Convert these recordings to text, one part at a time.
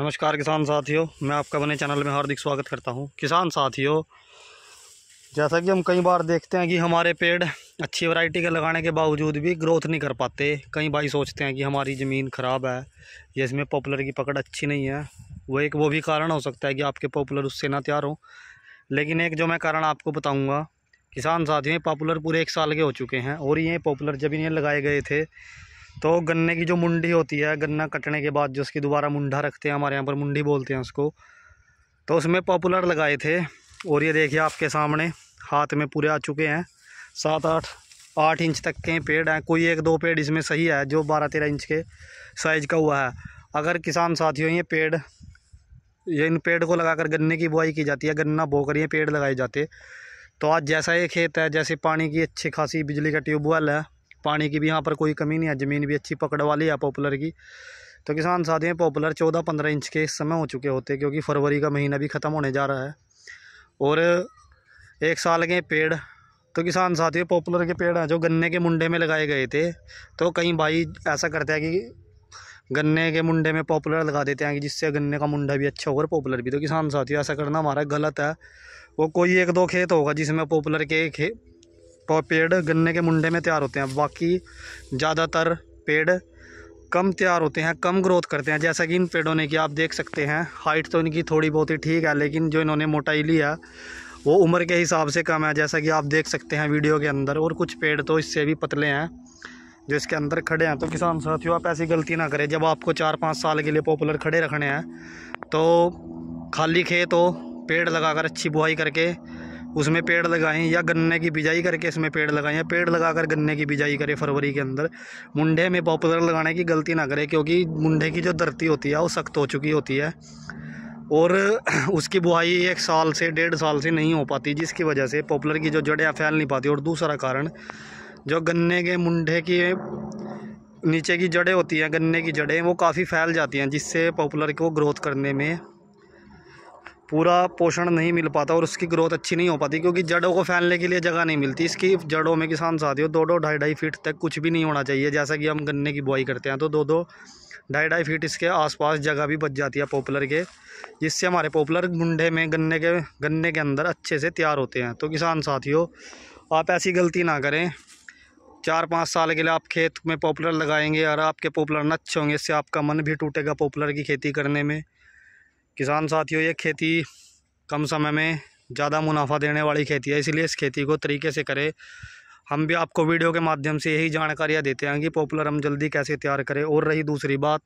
नमस्कार किसान साथियों मैं आपका बने चैनल में हार्दिक स्वागत करता हूं किसान साथियों जैसा कि हम कई बार देखते हैं कि हमारे पेड़ अच्छी वैरायटी के लगाने के बावजूद भी ग्रोथ नहीं कर पाते कई भाई सोचते हैं कि हमारी ज़मीन ख़राब है या इसमें पॉपुलर की पकड़ अच्छी नहीं है वो एक वो भी कारण हो सकता है कि आपके पॉपुलर उससे ना तैयार हो लेकिन एक जो मैं कारण आपको बताऊँगा किसान साथियों पॉपुलर पूरे एक साल के हो चुके हैं और ये पॉपुलर जब इन्हें लगाए गए थे तो गन्ने की जो मुंडी होती है गन्ना कटने के बाद जो उसकी दोबारा मुंडा रखते हैं हमारे यहाँ पर मुंडी बोलते हैं उसको तो उसमें पॉपुलर लगाए थे और ये देखिए आपके सामने हाथ में पूरे आ चुके हैं सात आठ आठ इंच तक के पेड़ हैं कोई एक दो पेड़ इसमें सही है जो बारह तेरह इंच के साइज़ का हुआ है अगर किसान साथियों ये पेड़ ये इन पेड़ को लगाकर गन्ने की बुआई की जाती है गन्ना बोकर ये पेड़ लगाए जाते तो आज जैसा ये खेत है जैसे पानी की अच्छी खासी बिजली का ट्यूबवेल है पानी की भी यहाँ पर कोई कमी नहीं है ज़मीन भी अच्छी पकड़ वाली है पॉपुलर की तो किसान साथियों पॉपुलर चौदह पंद्रह इंच के इस समय हो चुके होते क्योंकि फरवरी का महीना भी ख़त्म होने जा रहा है और एक साल के पेड़ तो किसान साथियों पॉपुलर के पेड़ हैं जो गन्ने के मुंडे में लगाए गए थे तो कई भाई ऐसा करते हैं कि गन्ने के मुंडे में पॉपुलर लगा देते हैं कि जिससे गन्ने का मुंडा भी अच्छा होगा और पॉपुलर भी तो किसान साथियों ऐसा करना हमारा गलत है वो कोई एक दो खेत होगा जिसमें पॉपुलर के खे टॉप तो पेड़ गन्ने के मुंडे में तैयार होते हैं बाकी ज़्यादातर पेड़ कम तैयार होते हैं कम ग्रोथ करते हैं जैसा कि इन पेड़ों ने कि आप देख सकते हैं हाइट तो इनकी थोड़ी बहुत ही ठीक है लेकिन जो इन्होंने मोटाई ली है वो उम्र के हिसाब से कम है जैसा कि आप देख सकते हैं वीडियो के अंदर और कुछ पेड़ तो इससे भी पतले हैं जो इसके अंदर खड़े हैं तो किसान साथियों आप ऐसी गलती ना करें जब आपको चार पाँच साल के लिए पॉपुलर खड़े रखने हैं तो खाली खेत हो पेड़ लगाकर अच्छी बुआई करके उसमें पेड़ लगाएं या गन्ने की बिजाई करके इसमें पेड़ लगाएं या पेड़ लगाकर गन्ने की बिजाई करें फरवरी के अंदर मुंडे में पॉपुलर लगाने की गलती ना करें क्योंकि मुंडे की जो धरती होती है वो सख्त हो चुकी होती है और उसकी बुआई एक साल से डेढ़ साल से नहीं हो पाती जिसकी वजह से पॉपुलर की जो जड़ें फैल नहीं पाती और दूसरा कारण जो गन्ने के मुंडे की नीचे की जड़ें होती हैं गन्ने की जड़ें वो काफ़ी फैल जाती हैं जिससे पॉपुलर को ग्रोथ करने में पूरा पोषण नहीं मिल पाता और उसकी ग्रोथ अच्छी नहीं हो पाती क्योंकि जड़ों को फैलने के लिए जगह नहीं मिलती इसकी जड़ों में किसान साथियों दो दो ढाई ढाई फीट तक कुछ भी नहीं होना चाहिए जैसा कि हम गन्ने की बुआई करते हैं तो दो दो ढाई ढाई फीट इसके आसपास जगह भी बच जाती है पॉपुलर के जिससे हमारे पॉपुलर मुंडे में गन्ने के गन्ने के अंदर अच्छे से तैयार होते हैं तो किसान साथियों आप ऐसी गलती ना करें चार पाँच साल के लिए आप खेत में पॉपुलर लगाएंगे और आपके पॉपुलर न अच्छे होंगे इससे आपका मन भी टूटेगा पॉपुलर की खेती करने में किसान साथियों ये खेती कम समय में ज़्यादा मुनाफा देने वाली खेती है इसलिए इस खेती को तरीके से करें हम भी आपको वीडियो के माध्यम से यही जानकारियाँ देते हैं कि पॉपुलर हम जल्दी कैसे तैयार करें और रही दूसरी बात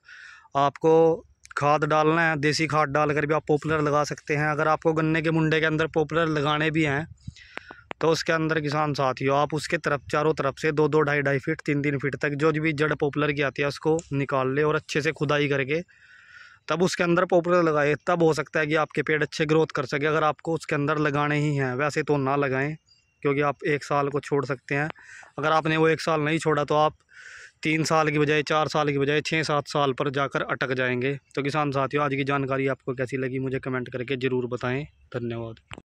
आपको खाद डालना है देसी खाद डाल कर भी आप पॉपुलर लगा सकते हैं अगर आपको गन्ने के मुंडे के अंदर पॉपुलर लगाने भी हैं तो उसके अंदर किसान साथियों आप उसके तरफ चारों तरफ से दो दो ढाई ढाई फीट तीन तीन फीट तक जो भी जड़ पॉपुलर की आती है उसको निकाल ले और अच्छे से खुदाई करके तब उसके अंदर पॉपुलर लगाए तब हो सकता है कि आपके पेड़ अच्छे ग्रोथ कर सके अगर आपको उसके अंदर लगाने ही हैं वैसे तो ना लगाएं क्योंकि आप एक साल को छोड़ सकते हैं अगर आपने वो एक साल नहीं छोड़ा तो आप तीन साल की बजाय चार साल की बजाय छः सात साल पर जाकर अटक जाएंगे तो किसान साथियों आज की जानकारी आपको कैसी लगी मुझे कमेंट करके ज़रूर बताएँ धन्यवाद